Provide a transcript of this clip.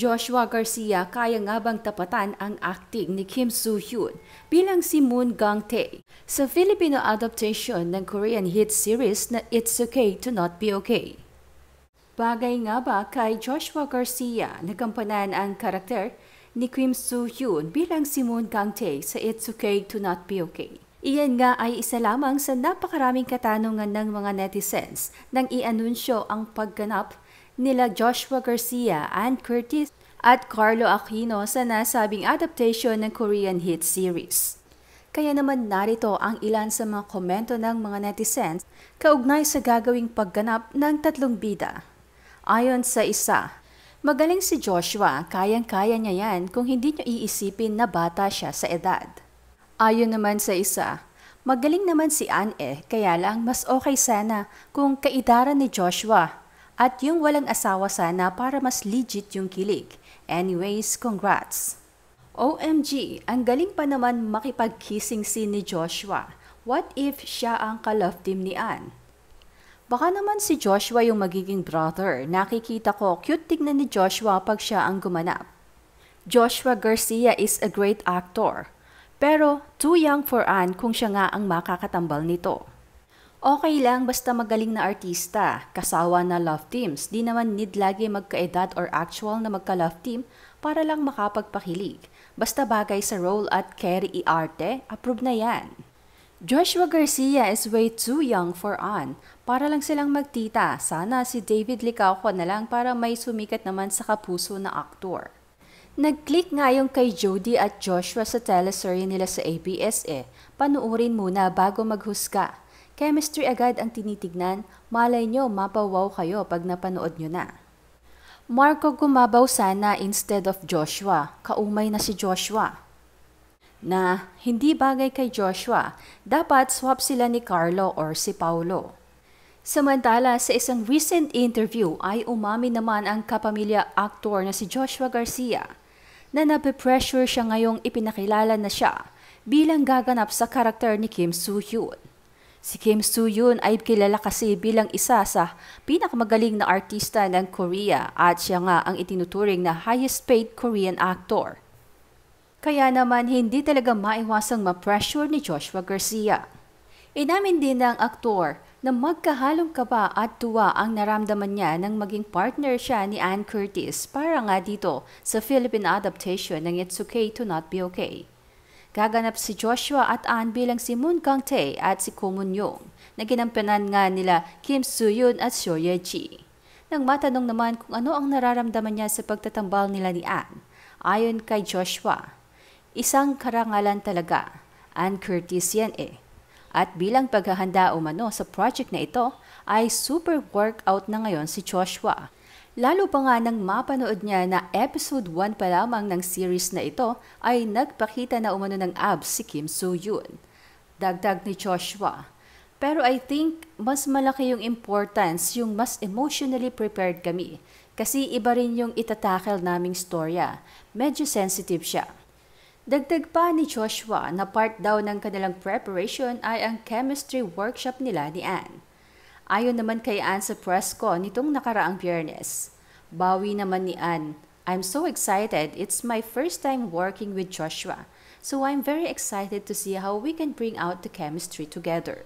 Joshua Garcia kaya nga bang tapatan ang acting ni Kim Soo-hyun bilang si Moon Gang-tae sa Filipino adaptation ng Korean hit series na It's Okay to Not Be Okay? Bagay nga ba kay Joshua Garcia nagampanan ang karakter ni Kim Soo-hyun bilang si Moon Gang-tae sa It's Okay to Not Be Okay? Iyan nga ay isa lamang sa napakaraming katanungan ng mga netizens nang ianunsyo ang pagganap nila Joshua Garcia and Curtis at Carlo Aquino sa nasabing adaptation ng Korean hit series. Kaya naman narito ang ilan sa mga komento ng mga netizens kaugnay sa gagawing pagganap ng tatlong bida. Ayon sa isa, Magaling si Joshua, kayang-kaya niya yan kung hindi niyo iisipin na bata siya sa edad. Ayon naman sa isa, magaling naman si Anne, eh, kaya lang mas okay sana kung kaidaran ni Joshua at yung walang asawa sana para mas legit yung kilig. Anyways, congrats! OMG, ang galing pa naman makipag-kissing scene ni Joshua. What if siya ang ka-love team ni Anne? Baka naman si Joshua yung magiging brother. Nakikita ko, cute tignan ni Joshua pag siya ang gumanap. Joshua Garcia is a great actor. Pero too young for Anne kung siya nga ang makakatambal nito. Okay lang basta magaling na artista, kasawa na love teams. Di naman need lagi magkaedad or actual na magka-love team para lang makapagpakilig. Basta bagay sa role at carry iarte, approve na yan. Joshua Garcia is way too young for on. Para lang silang magtita, sana si David Licauco na lang para may sumikat naman sa kapuso na aktor. Nag-click nga yung kay Jody at Joshua sa teleserye nila sa ABS eh. Panuorin muna bago maghusga. Chemistry agad ang tinitignan, malay nyo mapawaw kayo pag napanood nyo na. Marco gumabaw sana instead of Joshua, kaumay na si Joshua. Na hindi bagay kay Joshua, dapat swap sila ni Carlo or si Paulo. Samantala, sa isang recent interview ay umami naman ang kapamilya actor na si Joshua Garcia na nape-pressure siya ngayong ipinakilala na siya bilang gaganap sa karakter ni Kim Soo-hyun. Si Kim Soo-yoon ay kilala kasi bilang isa sa pinakamagaling na artista ng Korea at siya nga ang itinuturing na highest paid Korean actor. Kaya naman hindi talaga maiwasang ma-pressure ni Joshua Garcia. Inamin din ng aktor na magkahalong kaba at tuwa ang naramdaman niya nang maging partner siya ni Ann Curtis para nga dito sa Philippine adaptation ng It's Okay to Not Be Okay. Gaganap si Joshua at Ann bilang si Moon Kang-tae at si Ko Moon Young na ginampanan nga nila Kim Soo-yoon at Seo Ye-ji. Nang matanong naman kung ano ang nararamdaman niya sa pagtatambal nila ni Ann, ayon kay Joshua, isang karangalan talaga, Ann Curtis yan eh. At bilang paghahanda umano sa project na ito, ay super workout na ngayon si Joshua Lalo pa nga nang mapanood niya na episode 1 pa lamang ng series na ito ay nagpakita na umano ng abs si Kim Soo-yoon. Dagdag ni Joshua, pero I think mas malaki yung importance yung mas emotionally prepared kami kasi iba rin yung itatakel naming storya. Medyo sensitive siya. Dagdag pa ni Joshua na part daw ng kanilang preparation ay ang chemistry workshop nila ni Anne. Ayon naman kay Anne sa Presco nitong nakaraang biyernes. Bawi naman ni Anne, I'm so excited. It's my first time working with Joshua. So I'm very excited to see how we can bring out the chemistry together.